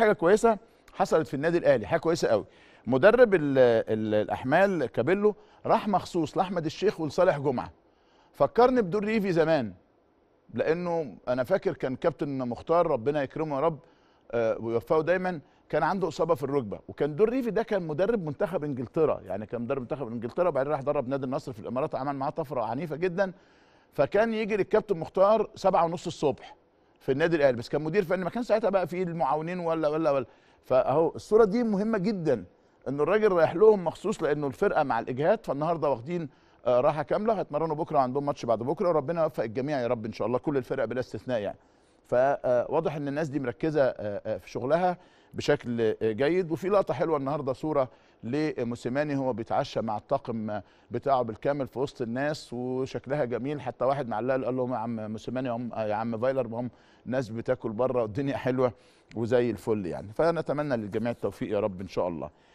حاجه كويسه حصلت في النادي الاهلي حاجه كويسه قوي مدرب الـ الـ الاحمال كابيلو راح مخصوص لاحمد الشيخ ولصالح جمعه فكرني بدور ريفي زمان لانه انا فاكر كان كابتن مختار ربنا يكرمه يا رب آه، ويوفقه دايما كان عنده اصابه في الركبه وكان دور ريفي ده كان مدرب منتخب انجلترا يعني كان مدرب منتخب انجلترا وبعدين راح درب نادي النصر في الامارات عمل معاه طفره عنيفه جدا فكان يجي للكابتن مختار سبعة ونص الصبح في النادي الاهلي بس كان مدير فني ما كان ساعتها بقى في المعاونين ولا ولا ولا فاهو الصوره دي مهمه جدا ان الراجل رايح لهم مخصوص لانه الفرقه مع الاجهاد فالنهارده واخدين آه، راحه كامله هيتمرنوا بكره عندهم ماتش بعد بكره وربنا يوفق الجميع يا رب ان شاء الله كل الفرق بلا استثناء يعني فواضح آه، ان الناس دي مركزه آه، آه، في شغلها بشكل جيد وفي لقطه حلوه النهارده صوره لموسيماني هو بيتعشى مع الطاقم بتاعه بالكامل في وسط الناس وشكلها جميل حتى واحد معلق قال لهم يا عم موسيماني يا عم فايلر هم ناس بتاكل بره والدنيا حلوه وزي الفل يعني فنتمنى للجميع التوفيق يا رب ان شاء الله